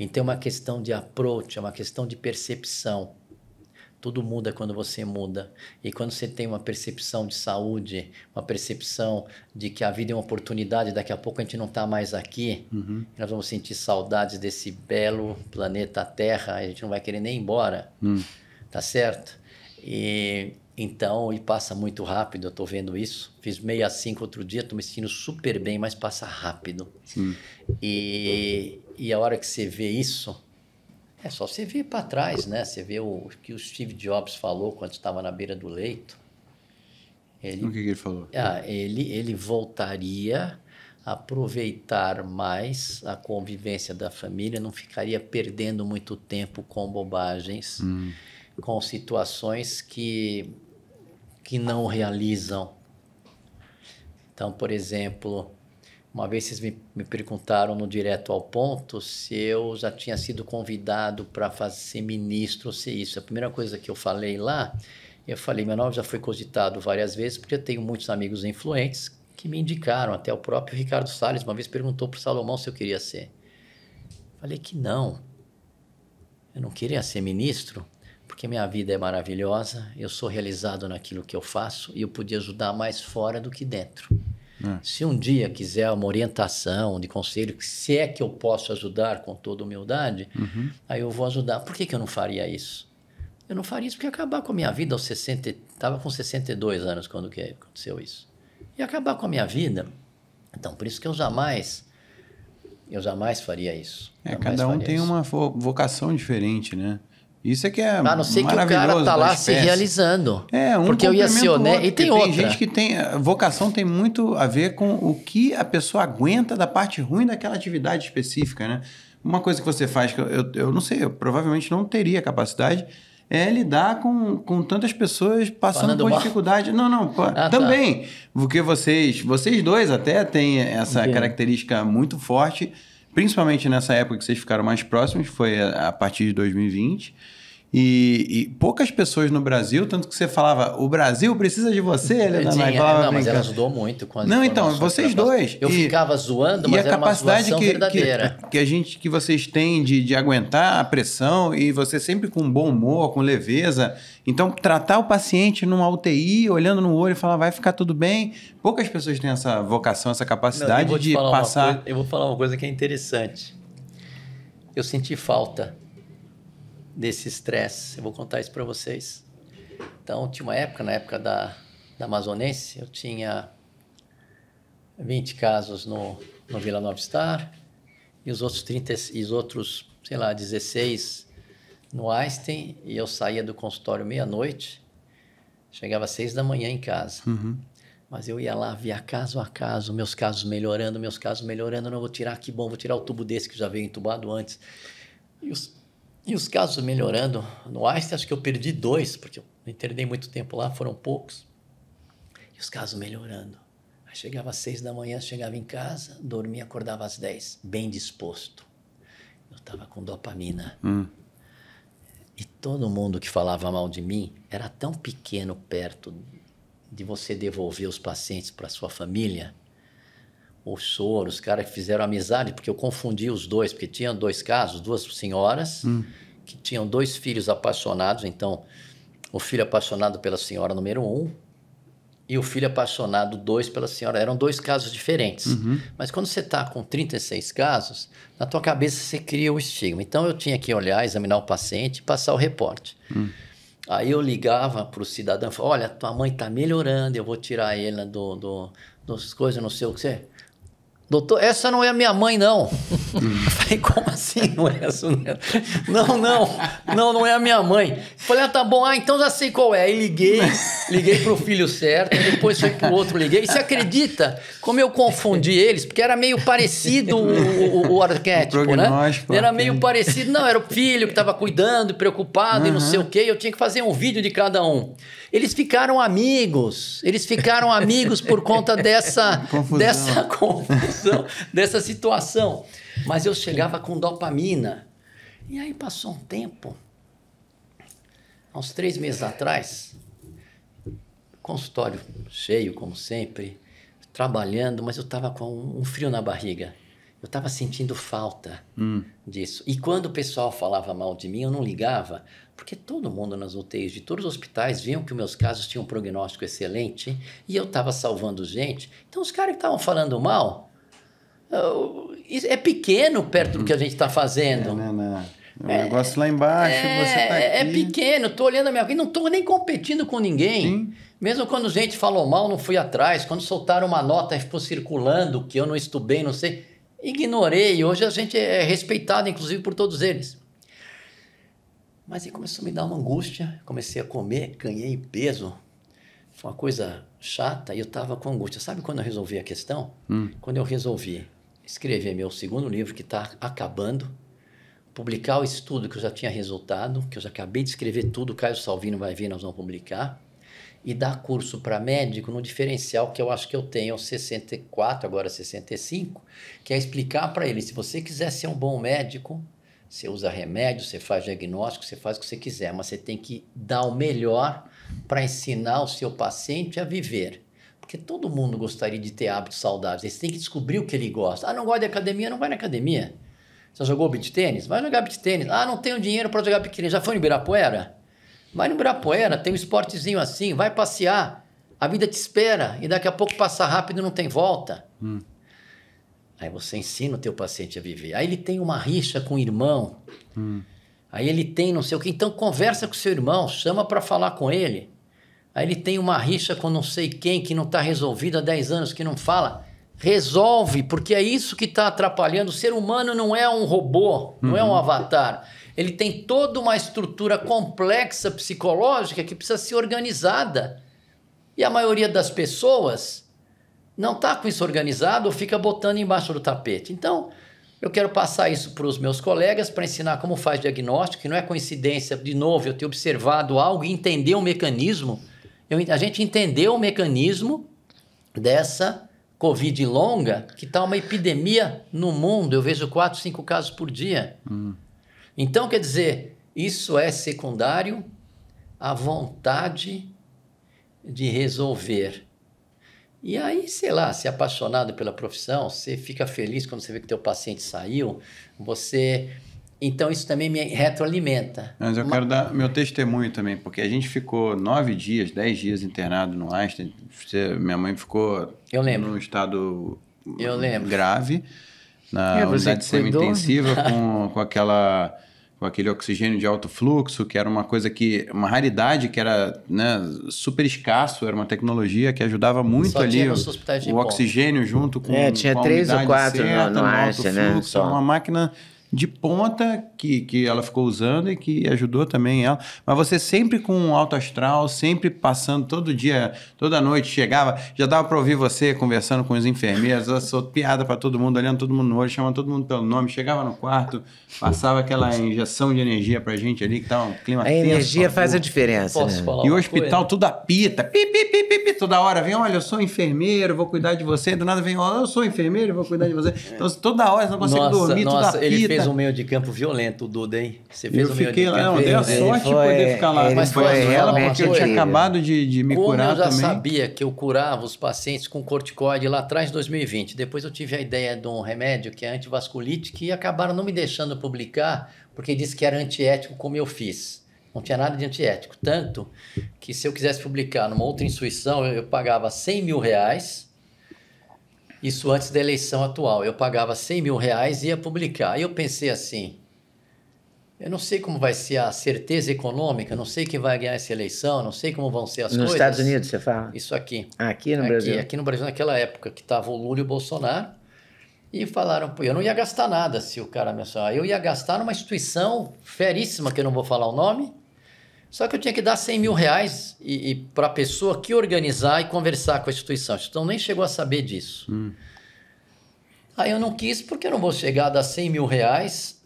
Então é uma questão de approach, é uma questão de percepção. Tudo muda quando você muda. E quando você tem uma percepção de saúde, uma percepção de que a vida é uma oportunidade, daqui a pouco a gente não está mais aqui, uhum. nós vamos sentir saudades desse belo planeta Terra, a gente não vai querer nem ir embora. Uhum. Tá certo? E então, e passa muito rápido, eu estou vendo isso. Fiz 65 outro dia, estou me sentindo super bem, mas passa rápido. Sim. E, e a hora que você vê isso, é só você vir para trás, né? Você vê o que o Steve Jobs falou quando estava na beira do leito. Ele, o que, que ele falou? Ah, ele, ele voltaria a aproveitar mais a convivência da família, não ficaria perdendo muito tempo com bobagens. Hum com situações que que não realizam. Então, por exemplo, uma vez vocês me, me perguntaram no Direto ao Ponto se eu já tinha sido convidado para ser ministro, se isso. A primeira coisa que eu falei lá, eu falei, meu nome já foi cogitado várias vezes, porque eu tenho muitos amigos influentes que me indicaram. Até o próprio Ricardo Salles uma vez perguntou para o Salomão se eu queria ser. Falei que não. Eu não queria ser ministro porque minha vida é maravilhosa, eu sou realizado naquilo que eu faço e eu podia ajudar mais fora do que dentro. É. Se um dia quiser uma orientação de conselho, se é que eu posso ajudar com toda humildade, uhum. aí eu vou ajudar. Por que, que eu não faria isso? Eu não faria isso porque ia acabar com a minha vida aos 60. Estava com 62 anos quando que aconteceu isso. E acabar com a minha vida. Então, por isso que eu jamais. Eu jamais faria isso. É, cada um tem isso. uma vocação diferente, né? Isso é que é A não ser que o cara tá lá se realizando. É, um Porque eu ia ser honesto. E tem, outra. Tem gente que tem. Vocação tem muito a ver com o que a pessoa aguenta da parte ruim daquela atividade específica, né? Uma coisa que você faz, que eu, eu, não sei, eu provavelmente não teria capacidade, é lidar com, com tantas pessoas passando Falando por dificuldade. Não, não, ah, tá. também. Tá. Porque vocês, vocês dois até têm essa característica muito forte principalmente nessa época que vocês ficaram mais próximos, foi a partir de 2020. E, e, poucas pessoas no Brasil, tanto que você falava, o Brasil precisa de você, é, Helena Sim, é, Não, mas ela ajudou muito Não, então, vocês dois. Eu e, ficava zoando, mas e a era capacidade que, verdadeira. Que, que, a gente, que vocês têm de, de aguentar a pressão e você sempre com bom humor, com leveza. Então, tratar o paciente numa UTI, olhando no olho e falar, vai ficar tudo bem. Poucas pessoas têm essa vocação, essa capacidade Não, de passar. Coisa, eu vou falar uma coisa que é interessante. Eu senti falta desse estresse. Eu vou contar isso para vocês. Então, tinha uma época, na época da, da Amazonense, eu tinha 20 casos no, no Vila Nova Star e os outros 30, e os outros, sei lá, 16 no Einstein. E eu saía do consultório meia-noite, chegava às 6 da manhã em casa. Uhum. Mas eu ia lá, via caso a caso, meus casos melhorando, meus casos melhorando. Não vou tirar, que bom, vou tirar o tubo desse que já veio entubado antes. E os e os casos melhorando no Einstein, acho que eu perdi dois, porque eu internei muito tempo lá, foram poucos. E os casos melhorando. Aí chegava às seis da manhã, chegava em casa, dormia, acordava às dez, bem disposto. Eu estava com dopamina. Hum. E todo mundo que falava mal de mim era tão pequeno perto de você devolver os pacientes para sua família o Soro, os caras que fizeram amizade, porque eu confundi os dois, porque tinha dois casos, duas senhoras hum. que tinham dois filhos apaixonados, então o filho apaixonado pela senhora número um e o filho apaixonado dois pela senhora. Eram dois casos diferentes. Uhum. Mas quando você está com 36 casos, na tua cabeça você cria o estigma. Então eu tinha que olhar, examinar o paciente e passar o reporte. Hum. Aí eu ligava para o cidadão e falava, olha, tua mãe está melhorando, eu vou tirar ela do, do, das coisas, não sei o que. Doutor, essa não é a minha mãe, não. Falei, assim, não é isso, não, é. não, não, não, não é a minha mãe. Falei, ah, tá bom, ah, então já sei qual é. Aí liguei, liguei pro filho certo, depois foi pro outro, liguei. E você acredita como eu confundi eles? Porque era meio parecido o, o, o arquétipo, o né? Era meio parecido, não, era o filho que tava cuidando, preocupado uhum. e não sei o quê. Eu tinha que fazer um vídeo de cada um. Eles ficaram amigos, eles ficaram amigos por conta dessa confusão. dessa confusão, dessa situação. Mas eu chegava com dopamina. E aí passou um tempo, há uns três meses atrás, consultório cheio, como sempre, trabalhando, mas eu estava com um frio na barriga. Eu estava sentindo falta hum. disso. E quando o pessoal falava mal de mim, eu não ligava, porque todo mundo nas UTIs de todos os hospitais viam que meus casos tinham um prognóstico excelente e eu estava salvando gente. Então, os caras que estavam falando mal, ah, é pequeno perto do que a gente está fazendo. É, né, né? O é, negócio lá embaixo, é, você tá É pequeno, Estou olhando a minha vida, não estou nem competindo com ninguém. Sim. Mesmo quando a gente falou mal, não fui atrás. Quando soltaram uma nota e ficou circulando, que eu não bem, não sei, ignorei. Hoje a gente é respeitado, inclusive, por todos eles. Mas aí começou a me dar uma angústia, comecei a comer, ganhei peso. Foi uma coisa chata e eu estava com angústia. Sabe quando eu resolvi a questão? Hum. Quando eu resolvi escrever meu segundo livro, que está acabando, publicar o estudo que eu já tinha resultado, que eu já acabei de escrever tudo, o Caio Salvino vai vir, nós vamos publicar, e dar curso para médico no diferencial que eu acho que eu tenho 64, agora 65, que é explicar para ele, se você quiser ser um bom médico, você usa remédio, você faz diagnóstico, você faz o que você quiser, mas você tem que dar o melhor para ensinar o seu paciente a viver porque todo mundo gostaria de ter hábitos saudáveis. Ele você tem que descobrir o que ele gosta. Ah, não gosta de academia? Não vai na academia. Já jogou beat tênis? Vai jogar beat tênis. Ah, não tenho dinheiro para jogar beat tênis. Já foi no Ibirapuera? Vai no Ibirapuera, tem um esportezinho assim, vai passear. A vida te espera e daqui a pouco passa rápido e não tem volta. Hum. Aí você ensina o teu paciente a viver. Aí ele tem uma rixa com o irmão. Hum. Aí ele tem não sei o que. Então conversa com o seu irmão, chama para falar com ele. Aí ele tem uma rixa com não sei quem que não está resolvida há 10 anos, que não fala. Resolve, porque é isso que está atrapalhando. O ser humano não é um robô, não uhum. é um uhum. avatar. Ele tem toda uma estrutura complexa psicológica que precisa ser organizada. E a maioria das pessoas não está com isso organizado ou fica botando embaixo do tapete. Então, eu quero passar isso para os meus colegas para ensinar como faz diagnóstico, que não é coincidência, de novo, eu ter observado algo e entender o mecanismo eu, a gente entendeu o mecanismo dessa Covid longa, que está uma epidemia no mundo. Eu vejo 4, 5 casos por dia. Hum. Então, quer dizer, isso é secundário à vontade de resolver. E aí, sei lá, se é apaixonado pela profissão, você fica feliz quando você vê que teu paciente saiu, você então isso também me retroalimenta. Mas eu Uma... quero dar meu testemunho também, porque a gente ficou nove dias, dez dias internado no Einstein. Você, minha mãe ficou eu lembro. num estado eu lembro. grave, na é, unidade semi-intensiva, com, com aquela com aquele oxigênio de alto fluxo, que era uma coisa que, uma raridade, que era né, super escasso, era uma tecnologia que ajudava muito Só ali o, o oxigênio junto com. É, tinha com três ou quatro certa, no, no, no Einstein, alto né? fluxo, Só. Uma máquina de ponta que, que ela ficou usando e que ajudou também ela. Mas você sempre com um alto astral, sempre passando todo dia, toda noite, chegava, já dava para ouvir você conversando com os enfermeiros, só piada para todo mundo, olhando todo mundo no olho, chamando todo mundo pelo nome, chegava no quarto, passava aquela injeção de energia a gente ali, que tava um clima A tenso, energia faz a diferença, Posso né? falar E o hospital coisa? tudo apita, pi, pi, pi, pi, pi, toda hora vem, olha, eu sou enfermeiro, vou cuidar de você, do nada vem, olha, eu sou enfermeiro, vou cuidar de você. Então toda hora você não consegue nossa, dormir, nossa, tudo apita fez um meio de campo violento, o Duda, hein? Você fez eu um meio de campo lá, Eu fiquei lá, dei a sorte de poder ficar lá. Mas foi, foi ela, porque eu tinha acabado de, de me Como curar eu já também. sabia que eu curava os pacientes com corticoide lá atrás em 2020. Depois eu tive a ideia de um remédio que é antivasculite, que acabaram não me deixando publicar, porque disse que era antiético como eu fiz. Não tinha nada de antiético. Tanto que se eu quisesse publicar numa outra instituição, eu pagava 100 mil reais isso antes da eleição atual. Eu pagava 100 mil reais e ia publicar. E eu pensei assim: eu não sei como vai ser a certeza econômica, não sei quem vai ganhar essa eleição, não sei como vão ser as Nos coisas. Nos Estados Unidos, você fala? Isso aqui. Aqui no aqui, Brasil? Aqui no Brasil, naquela época que estava o Lula e o Bolsonaro. E falaram, pô, eu não ia gastar nada se o cara me acionar. Eu ia gastar numa instituição feríssima, que eu não vou falar o nome, só que eu tinha que dar 100 mil reais e, e para a pessoa que organizar e conversar com a instituição. A instituição nem chegou a saber disso. Hum. Aí eu não quis, porque eu não vou chegar a dar 100 mil reais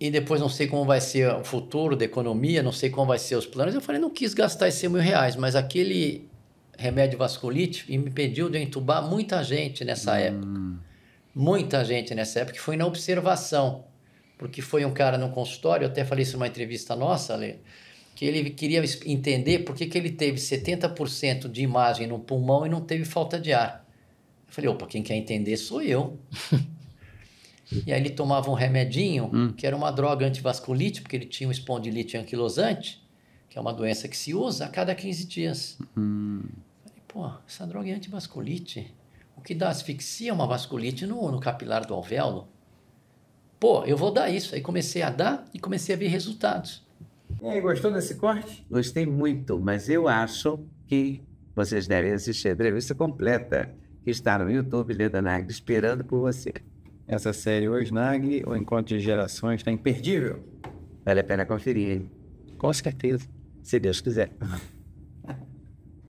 e depois não sei como vai ser o futuro da economia, não sei como vai ser os planos. Eu falei, não quis gastar esses 100 mil reais, mas aquele remédio vasculite me impediu de entubar muita gente nessa hum. época. Muita gente nessa época, que foi na observação. Porque foi um cara no consultório, eu até falei isso numa entrevista nossa, Ale, que ele queria entender por que, que ele teve 70% de imagem no pulmão e não teve falta de ar. Eu falei, opa, quem quer entender sou eu. e aí ele tomava um remedinho, hum. que era uma droga antivasculite, porque ele tinha um espondilite anquilosante, que é uma doença que se usa a cada 15 dias. Hum. Falei, pô, essa droga é antivasculite. O que dá asfixia é uma vasculite no, no capilar do alvéolo. Pô, eu vou dar isso. Aí comecei a dar e comecei a ver resultados. E aí, gostou desse corte? Gostei muito, mas eu acho que vocês devem assistir a entrevista completa que está no YouTube Leda Nagli esperando por você. Essa série hoje, Nagli, o Encontro de Gerações, está imperdível. Vale a pena conferir, hein? Com certeza, se Deus quiser.